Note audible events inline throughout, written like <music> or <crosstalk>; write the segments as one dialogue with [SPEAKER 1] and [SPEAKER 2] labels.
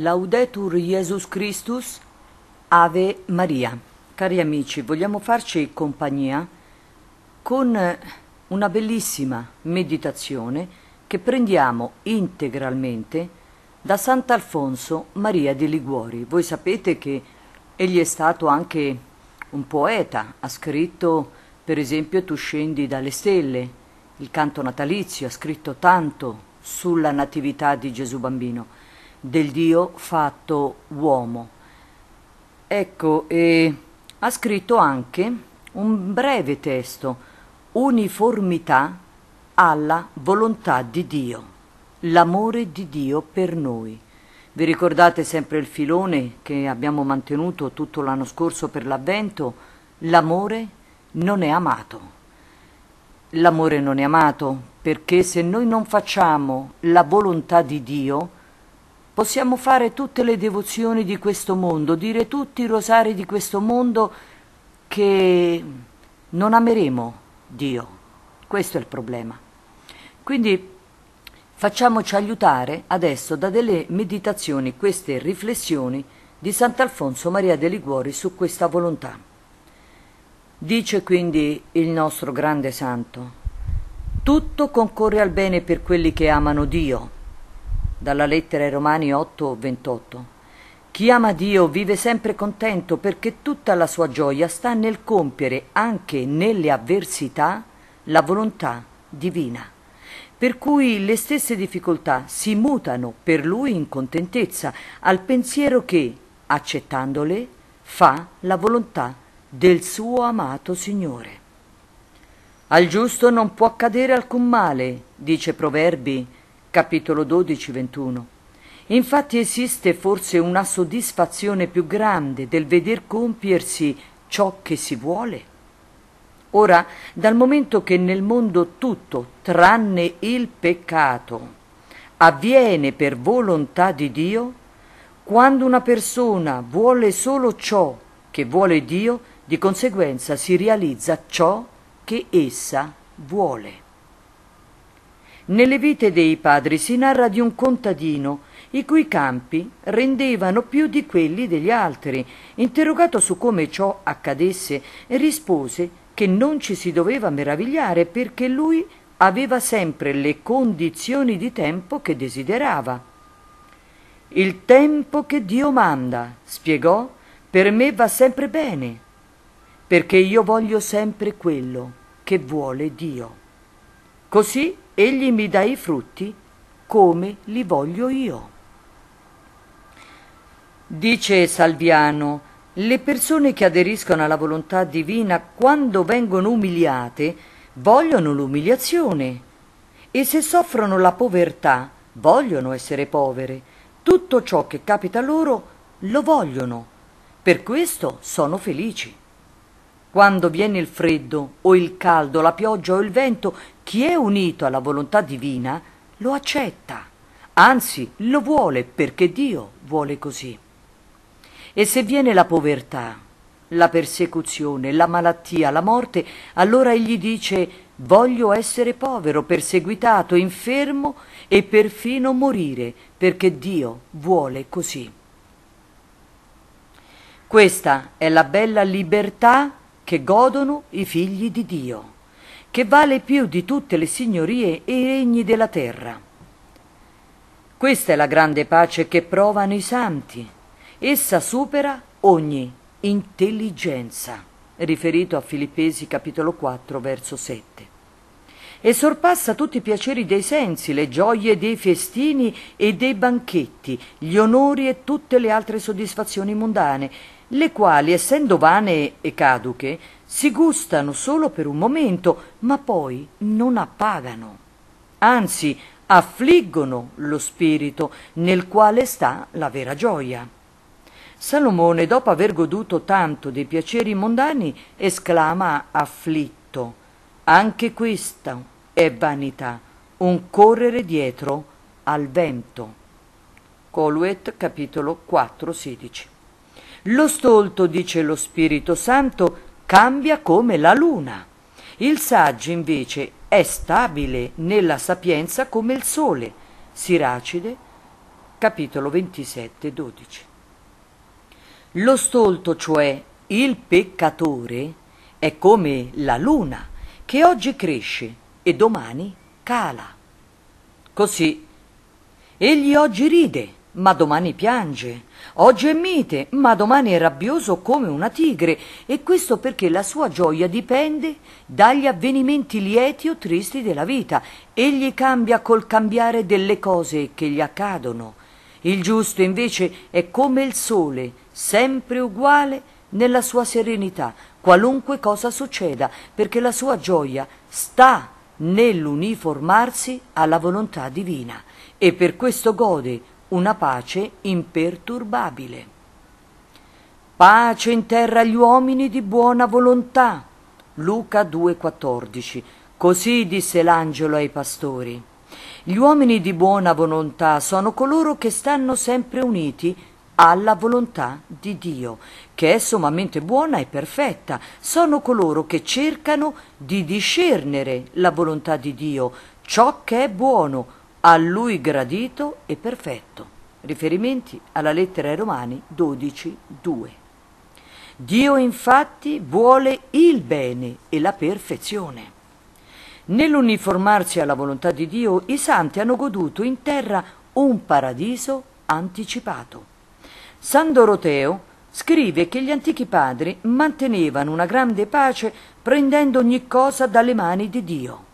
[SPEAKER 1] Laudetur Jesus Christus, Ave Maria. Cari amici, vogliamo farci compagnia con una bellissima meditazione che prendiamo integralmente da Sant'Alfonso Maria di Liguori. Voi sapete che egli è stato anche un poeta, ha scritto per esempio Tu scendi dalle stelle, il canto natalizio, ha scritto tanto sulla natività di Gesù bambino del Dio fatto uomo. Ecco, e ha scritto anche un breve testo, uniformità alla volontà di Dio, l'amore di Dio per noi. Vi ricordate sempre il filone che abbiamo mantenuto tutto l'anno scorso per l'avvento? L'amore non è amato. L'amore non è amato perché se noi non facciamo la volontà di Dio, Possiamo fare tutte le devozioni di questo mondo, dire tutti i rosari di questo mondo che non ameremo Dio. Questo è il problema. Quindi facciamoci aiutare adesso da delle meditazioni, queste riflessioni di Sant'Alfonso Maria de Liguori su questa volontà. Dice quindi il nostro grande santo, tutto concorre al bene per quelli che amano Dio dalla lettera ai Romani 8, 28. Chi ama Dio vive sempre contento perché tutta la sua gioia sta nel compiere anche nelle avversità la volontà divina. Per cui le stesse difficoltà si mutano per lui in contentezza al pensiero che, accettandole, fa la volontà del suo amato Signore. Al giusto non può accadere alcun male, dice Proverbi capitolo 12, 21. Infatti esiste forse una soddisfazione più grande del veder compiersi ciò che si vuole? Ora, dal momento che nel mondo tutto, tranne il peccato, avviene per volontà di Dio, quando una persona vuole solo ciò che vuole Dio, di conseguenza si realizza ciò che essa vuole. Nelle vite dei padri si narra di un contadino i cui campi rendevano più di quelli degli altri. Interrogato su come ciò accadesse, rispose che non ci si doveva meravigliare perché lui aveva sempre le condizioni di tempo che desiderava. Il tempo che Dio manda, spiegò, per me va sempre bene, perché io voglio sempre quello che vuole Dio. Così egli mi dà i frutti come li voglio io. Dice Salviano, le persone che aderiscono alla volontà divina quando vengono umiliate vogliono l'umiliazione e se soffrono la povertà vogliono essere povere. Tutto ciò che capita loro lo vogliono. Per questo sono felici. Quando viene il freddo o il caldo, la pioggia o il vento, chi è unito alla volontà divina lo accetta, anzi lo vuole perché Dio vuole così. E se viene la povertà, la persecuzione, la malattia, la morte, allora egli dice voglio essere povero, perseguitato, infermo e perfino morire, perché Dio vuole così. Questa è la bella libertà che godono i figli di Dio, che vale più di tutte le signorie e i regni della terra. Questa è la grande pace che provano i santi. Essa supera ogni intelligenza, riferito a Filippesi capitolo 4 verso 7. E sorpassa tutti i piaceri dei sensi, le gioie dei festini e dei banchetti, gli onori e tutte le altre soddisfazioni mondane, le quali, essendo vane e caduche, si gustano solo per un momento, ma poi non appagano. Anzi, affliggono lo spirito nel quale sta la vera gioia. Salomone, dopo aver goduto tanto dei piaceri mondani, esclama afflitto. Anche questa è vanità, un correre dietro al vento. Coluet, capitolo 4, 16. Lo stolto, dice lo Spirito Santo, cambia come la luna. Il saggio invece è stabile nella sapienza come il sole. Siracide, capitolo 27, 12. Lo stolto, cioè il peccatore, è come la luna che oggi cresce e domani cala. Così egli oggi ride ma domani piange. Oggi è mite, ma domani è rabbioso come una tigre, e questo perché la sua gioia dipende dagli avvenimenti lieti o tristi della vita. Egli cambia col cambiare delle cose che gli accadono. Il giusto invece è come il sole, sempre uguale nella sua serenità, qualunque cosa succeda, perché la sua gioia sta nell'uniformarsi alla volontà divina e per questo gode una pace imperturbabile. Pace in terra agli uomini di buona volontà. Luca 2,14. Così disse l'angelo ai pastori. Gli uomini di buona volontà sono coloro che stanno sempre uniti alla volontà di Dio, che è sommamente buona e perfetta. Sono coloro che cercano di discernere la volontà di Dio, ciò che è buono, a lui gradito e perfetto. Riferimenti alla lettera ai Romani 12, 2. Dio infatti vuole il bene e la perfezione. Nell'uniformarsi alla volontà di Dio, i santi hanno goduto in terra un paradiso anticipato. San Doroteo scrive che gli antichi padri mantenevano una grande pace prendendo ogni cosa dalle mani di Dio.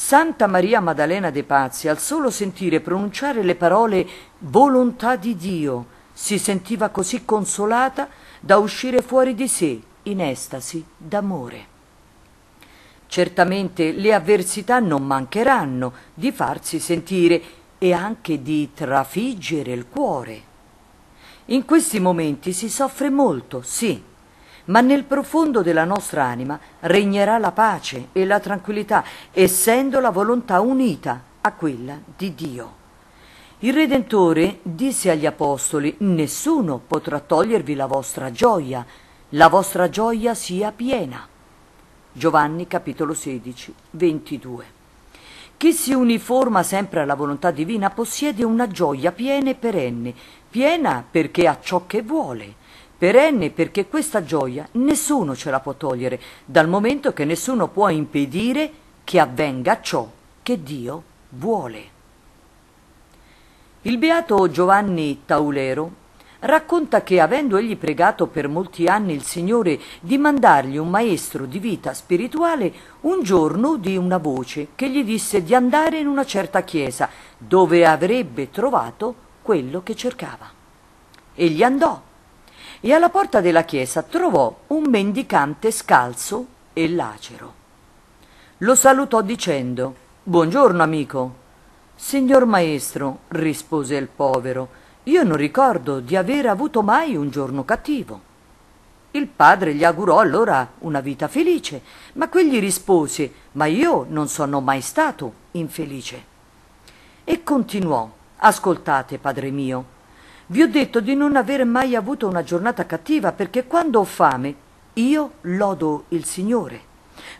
[SPEAKER 1] Santa Maria Maddalena de Pazzi, al solo sentire pronunciare le parole volontà di Dio, si sentiva così consolata da uscire fuori di sé, in estasi d'amore. Certamente le avversità non mancheranno di farsi sentire e anche di trafiggere il cuore. In questi momenti si soffre molto, sì, ma nel profondo della nostra anima regnerà la pace e la tranquillità, essendo la volontà unita a quella di Dio. Il Redentore disse agli Apostoli, nessuno potrà togliervi la vostra gioia, la vostra gioia sia piena. Giovanni capitolo 16, 22. Chi si uniforma sempre alla volontà divina possiede una gioia piena e perenne, piena perché ha ciò che vuole, perenne perché questa gioia nessuno ce la può togliere, dal momento che nessuno può impedire che avvenga ciò che Dio vuole. Il beato Giovanni Taulero racconta che avendo egli pregato per molti anni il Signore di mandargli un maestro di vita spirituale, un giorno udì una voce che gli disse di andare in una certa chiesa dove avrebbe trovato quello che cercava. Egli andò e alla porta della chiesa trovò un mendicante scalzo e lacero. Lo salutò dicendo Buongiorno amico. Signor maestro, rispose il povero, io non ricordo di aver avuto mai un giorno cattivo. Il padre gli augurò allora una vita felice, ma quegli rispose Ma io non sono mai stato infelice. E continuò Ascoltate, padre mio, vi ho detto di non aver mai avuto una giornata cattiva perché quando ho fame io lodo il Signore.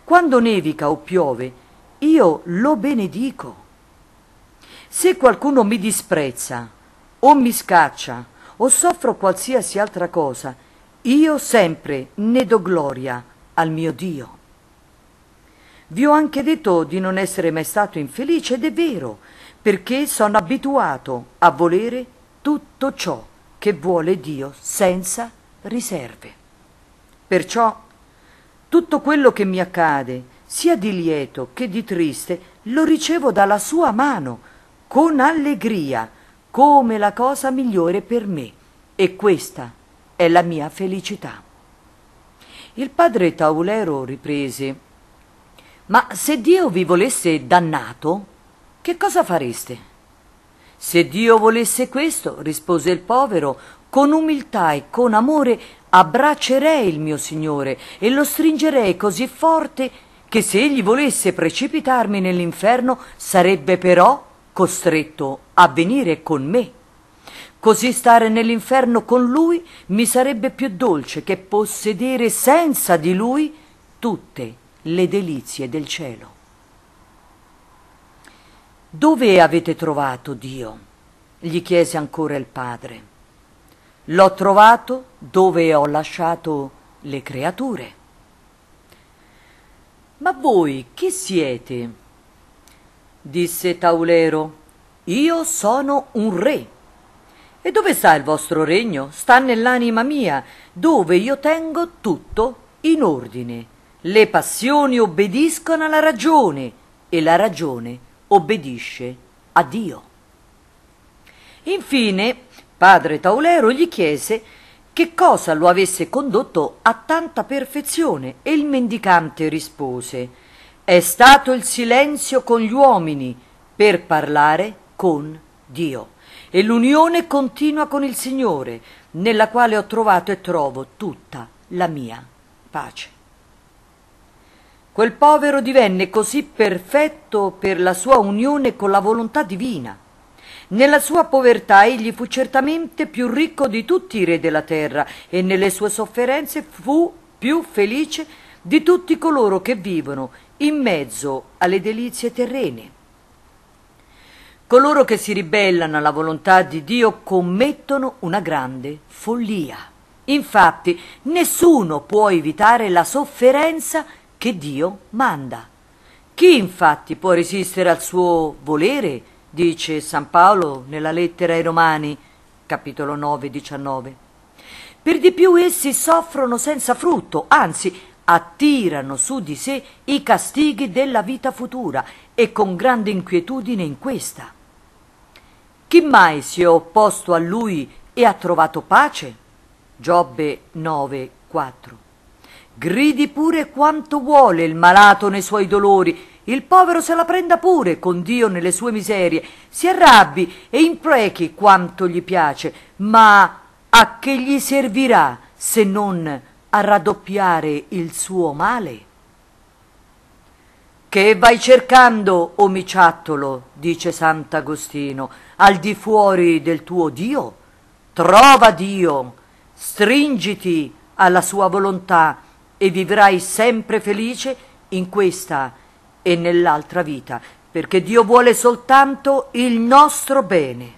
[SPEAKER 1] Quando nevica o piove io lo benedico. Se qualcuno mi disprezza o mi scaccia o soffro qualsiasi altra cosa, io sempre ne do gloria al mio Dio. Vi ho anche detto di non essere mai stato infelice ed è vero, perché sono abituato a volere tutto ciò che vuole Dio senza riserve. Perciò tutto quello che mi accade, sia di lieto che di triste, lo ricevo dalla sua mano, con allegria, come la cosa migliore per me, e questa è la mia felicità. Il padre Taulero riprese, Ma se Dio vi volesse dannato, che cosa fareste? Se Dio volesse questo, rispose il povero, con umiltà e con amore abbraccerei il mio Signore e lo stringerei così forte che se egli volesse precipitarmi nell'inferno sarebbe però costretto a venire con me. Così stare nell'inferno con lui mi sarebbe più dolce che possedere senza di lui tutte le delizie del cielo. Dove avete trovato Dio? gli chiese ancora il padre. L'ho trovato dove ho lasciato le creature. Ma voi chi siete? disse Taulero. Io sono un re. E dove sta il vostro regno? Sta nell'anima mia, dove io tengo tutto in ordine. Le passioni obbediscono alla ragione e la ragione obbedisce a Dio. Infine, padre Taulero gli chiese che cosa lo avesse condotto a tanta perfezione e il mendicante rispose è stato il silenzio con gli uomini per parlare con Dio e l'unione continua con il Signore nella quale ho trovato e trovo tutta la mia pace. Quel povero divenne così perfetto per la sua unione con la volontà divina. Nella sua povertà egli fu certamente più ricco di tutti i re della terra e nelle sue sofferenze fu più felice di tutti coloro che vivono in mezzo alle delizie terrene. Coloro che si ribellano alla volontà di Dio commettono una grande follia. Infatti, nessuno può evitare la sofferenza di che Dio manda. Chi infatti può resistere al suo volere? dice San Paolo nella lettera ai Romani, capitolo 9, 19. Per di più essi soffrono senza frutto, anzi attirano su di sé i castighi della vita futura e con grande inquietudine in questa. Chi mai si è opposto a lui e ha trovato pace? Giobbe 9, 4. Gridi pure quanto vuole il malato nei suoi dolori, il povero se la prenda pure con Dio nelle sue miserie, si arrabbi e imprechi quanto gli piace, ma a che gli servirà se non a raddoppiare il suo male? Che vai cercando, omiciattolo, dice Sant'Agostino, al di fuori del tuo Dio? Trova Dio, stringiti alla sua volontà, e vivrai sempre felice in questa e nell'altra vita, perché Dio vuole soltanto il nostro bene.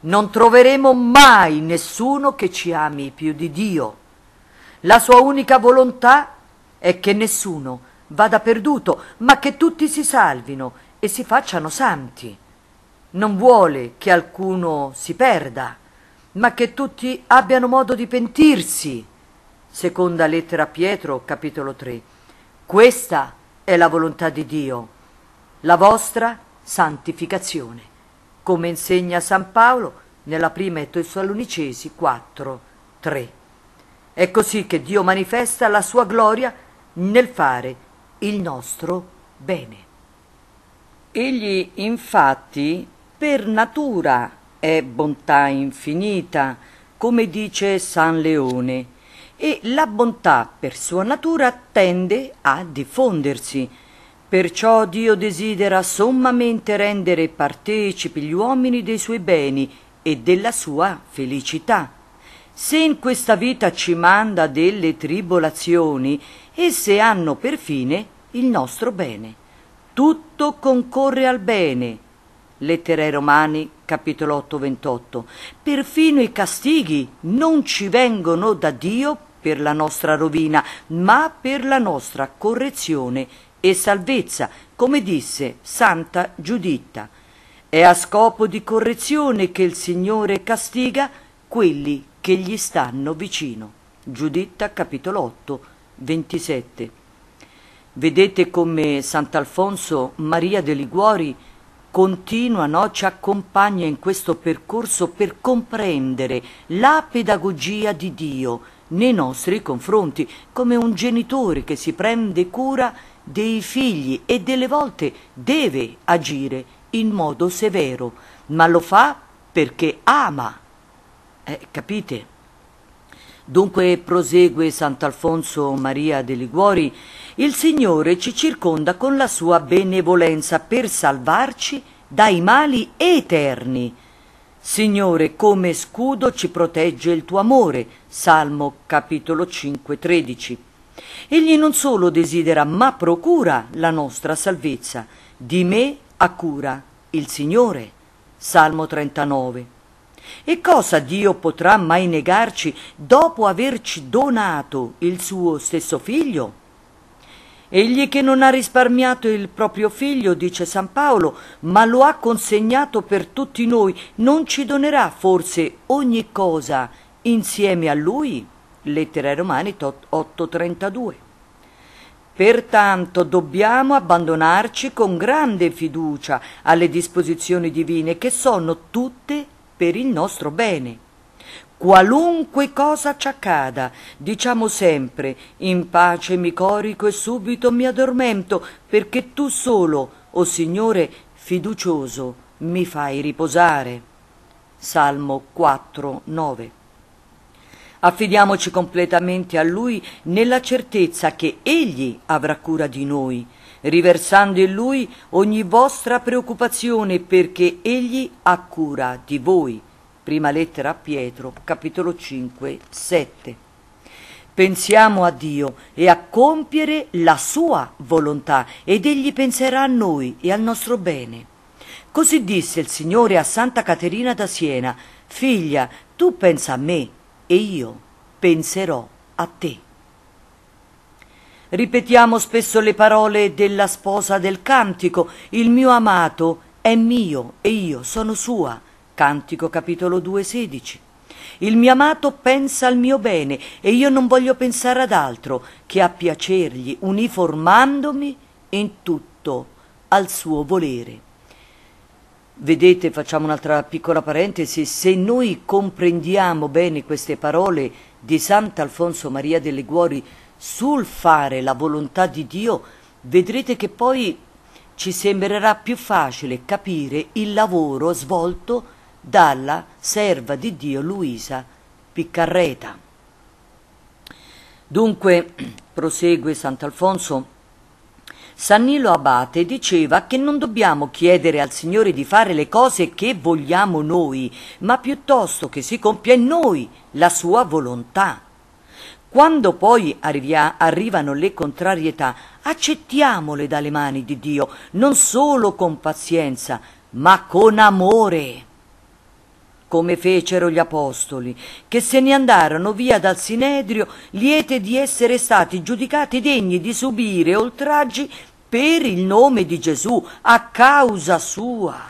[SPEAKER 1] Non troveremo mai nessuno che ci ami più di Dio. La sua unica volontà è che nessuno vada perduto, ma che tutti si salvino e si facciano santi. Non vuole che alcuno si perda, ma che tutti abbiano modo di pentirsi. Seconda lettera a Pietro, capitolo 3. Questa è la volontà di Dio, la vostra santificazione, come insegna San Paolo nella prima e Tessalonicesi 4, 3. È così che Dio manifesta la sua gloria nel fare il nostro bene. Egli infatti per natura è bontà infinita, come dice San Leone, e la bontà per sua natura tende a diffondersi. Perciò Dio desidera sommamente rendere partecipi gli uomini dei suoi beni e della sua felicità. Se in questa vita ci manda delle tribolazioni, esse hanno per fine il nostro bene. Tutto concorre al bene. Lettere ai Romani, capitolo 8, 28. Perfino i castighi non ci vengono da Dio per la nostra rovina, ma per la nostra correzione e salvezza, come disse Santa Giuditta. È a scopo di correzione che il Signore castiga quelli che gli stanno vicino. Giuditta capitolo 8, 27. Vedete come Sant'Alfonso Maria de Liguori continua, no? ci accompagna in questo percorso per comprendere la pedagogia di Dio, nei nostri confronti, come un genitore che si prende cura dei figli e delle volte deve agire in modo severo, ma lo fa perché ama. Eh, capite? Dunque prosegue Sant'Alfonso Maria de Liguori, il Signore ci circonda con la sua benevolenza per salvarci dai mali eterni Signore, come scudo ci protegge il tuo amore. Salmo capitolo 5, 13. Egli non solo desidera, ma procura la nostra salvezza. Di me ha cura il Signore. Salmo 39. E cosa Dio potrà mai negarci dopo averci donato il suo stesso figlio? Egli che non ha risparmiato il proprio figlio, dice San Paolo, ma lo ha consegnato per tutti noi, non ci donerà forse ogni cosa insieme a lui? Lettera ai Romani 8:32. Pertanto dobbiamo abbandonarci con grande fiducia alle disposizioni divine che sono tutte per il nostro bene. Qualunque cosa ci accada, diciamo sempre, in pace mi corico e subito mi addormento, perché tu solo, o oh Signore, fiducioso, mi fai riposare. Salmo 4, 9. Affidiamoci completamente a Lui nella certezza che Egli avrà cura di noi, riversando in Lui ogni vostra preoccupazione, perché Egli ha cura di voi prima lettera a Pietro, capitolo 5, 7. Pensiamo a Dio e a compiere la sua volontà ed egli penserà a noi e al nostro bene. Così disse il Signore a Santa Caterina da Siena, figlia, tu pensa a me e io penserò a te. Ripetiamo spesso le parole della sposa del cantico, il mio amato è mio e io sono sua. Cantico capitolo 2, 16. Il mio amato pensa al mio bene e io non voglio pensare ad altro che a piacergli, uniformandomi in tutto al suo volere. Vedete, facciamo un'altra piccola parentesi, se noi comprendiamo bene queste parole di Sant'Alfonso Maria delle Liguori sul fare la volontà di Dio, vedrete che poi ci sembrerà più facile capire il lavoro svolto dalla serva di Dio Luisa Piccarreta. Dunque, <clears throat> prosegue Sant'Alfonso, San Nilo Abate diceva che non dobbiamo chiedere al Signore di fare le cose che vogliamo noi, ma piuttosto che si compia in noi la sua volontà. Quando poi arrivia, arrivano le contrarietà, accettiamole dalle mani di Dio, non solo con pazienza, ma con amore come fecero gli apostoli, che se ne andarono via dal Sinedrio liete di essere stati giudicati degni di subire oltraggi per il nome di Gesù, a causa sua.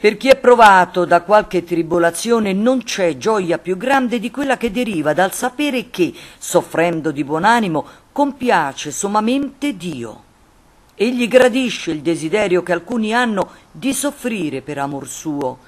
[SPEAKER 1] Per chi è provato da qualche tribolazione non c'è gioia più grande di quella che deriva dal sapere che, soffrendo di buon animo, compiace sommamente Dio. Egli gradisce il desiderio che alcuni hanno di soffrire per amor suo,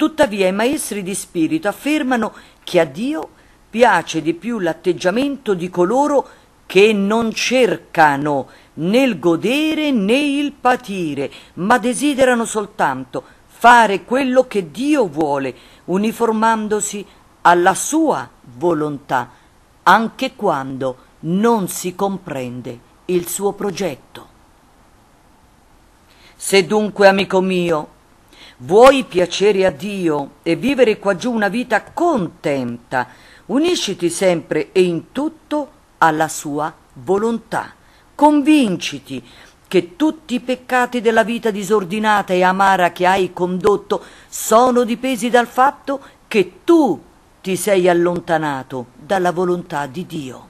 [SPEAKER 1] Tuttavia i maestri di spirito affermano che a Dio piace di più l'atteggiamento di coloro che non cercano né il godere né il patire, ma desiderano soltanto fare quello che Dio vuole, uniformandosi alla sua volontà, anche quando non si comprende il suo progetto. Se dunque, amico mio, Vuoi piacere a Dio e vivere qua giù una vita contenta, unisciti sempre e in tutto alla sua volontà. Convinciti che tutti i peccati della vita disordinata e amara che hai condotto sono dipesi dal fatto che tu ti sei allontanato dalla volontà di Dio.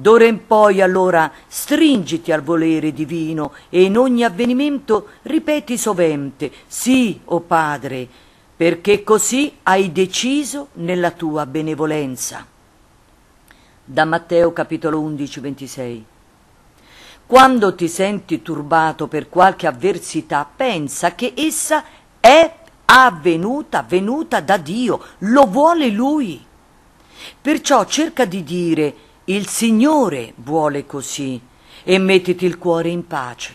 [SPEAKER 1] D'ora in poi allora stringiti al volere divino e in ogni avvenimento ripeti sovente sì, o oh Padre, perché così hai deciso nella tua benevolenza. Da Matteo capitolo 11, 26. Quando ti senti turbato per qualche avversità, pensa che essa è avvenuta, venuta da Dio, lo vuole Lui. Perciò cerca di dire il Signore vuole così e mettiti il cuore in pace.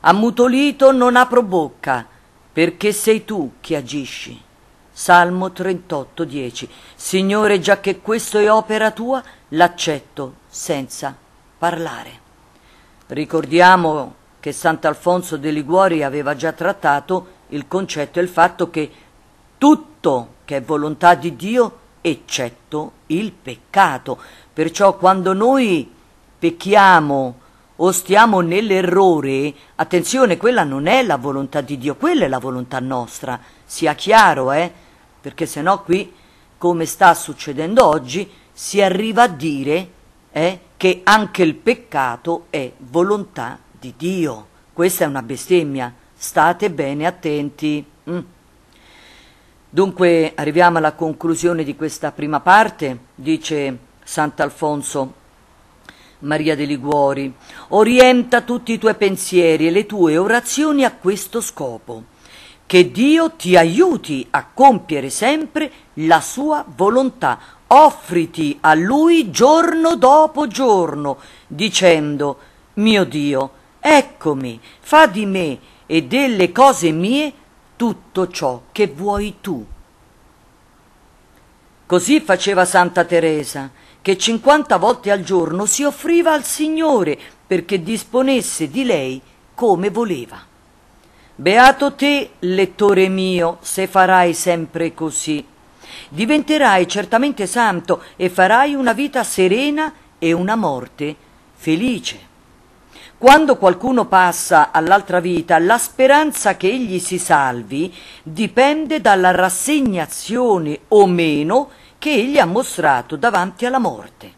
[SPEAKER 1] Ammutolito non apro bocca, perché sei tu che agisci. Salmo 38,10 Signore, già che questo è opera tua, l'accetto senza parlare. Ricordiamo che Sant'Alfonso de Liguori aveva già trattato il concetto e il fatto che tutto che è volontà di Dio è eccetto il peccato. Perciò quando noi pecchiamo o stiamo nell'errore, attenzione, quella non è la volontà di Dio, quella è la volontà nostra, sia chiaro, eh? Perché se no qui, come sta succedendo oggi, si arriva a dire eh, che anche il peccato è volontà di Dio. Questa è una bestemmia, state bene attenti. Mm. Dunque arriviamo alla conclusione di questa prima parte, dice Sant'Alfonso Maria de Liguori, orienta tutti i tuoi pensieri e le tue orazioni a questo scopo, che Dio ti aiuti a compiere sempre la sua volontà, offriti a Lui giorno dopo giorno, dicendo, mio Dio, eccomi, fa di me e delle cose mie tutto ciò che vuoi tu. Così faceva Santa Teresa, che cinquanta volte al giorno si offriva al Signore perché disponesse di lei come voleva. Beato te, lettore mio, se farai sempre così. Diventerai certamente santo e farai una vita serena e una morte felice. Quando qualcuno passa all'altra vita, la speranza che egli si salvi dipende dalla rassegnazione o meno che egli ha mostrato davanti alla morte.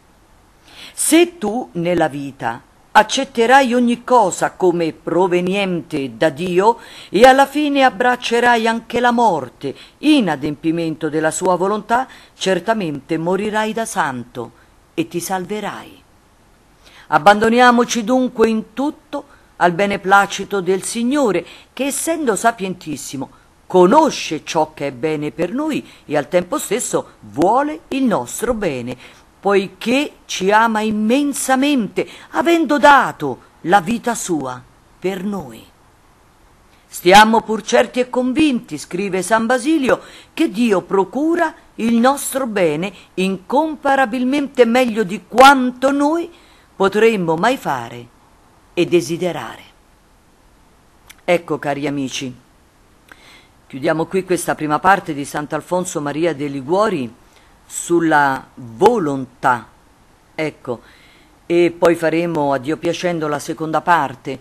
[SPEAKER 1] Se tu nella vita accetterai ogni cosa come proveniente da Dio e alla fine abbraccerai anche la morte, in adempimento della sua volontà, certamente morirai da santo e ti salverai. Abbandoniamoci dunque in tutto al beneplacito del Signore, che essendo sapientissimo, conosce ciò che è bene per noi e al tempo stesso vuole il nostro bene, poiché ci ama immensamente, avendo dato la vita sua per noi. Stiamo pur certi e convinti, scrive San Basilio, che Dio procura il nostro bene incomparabilmente meglio di quanto noi potremmo mai fare e desiderare. Ecco, cari amici, chiudiamo qui questa prima parte di Sant'Alfonso Maria dei Liguori sulla volontà. Ecco, e poi faremo, a Dio piacendo, la seconda parte.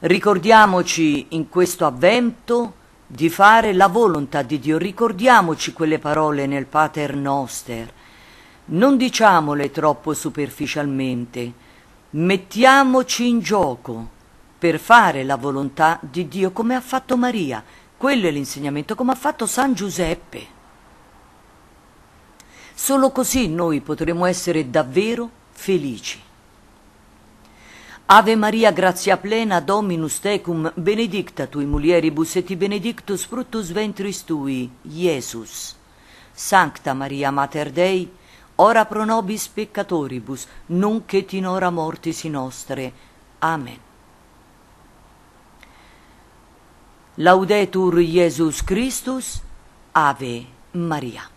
[SPEAKER 1] Ricordiamoci in questo avvento di fare la volontà di Dio. Ricordiamoci quelle parole nel Pater Noster. Non diciamole troppo superficialmente, mettiamoci in gioco per fare la volontà di Dio come ha fatto Maria. Quello è l'insegnamento come ha fatto San Giuseppe. Solo così noi potremo essere davvero felici. Ave Maria, grazia plena, Dominus tecum, benedicta tui mulieribus et benedictus fructus ventris tui, Jesus. Sancta Maria, Mater Dei, ora pro nobis peccatoribus, nunc in ora mortis nostre. Amen. Laudetur Jesus Christus, Ave Maria.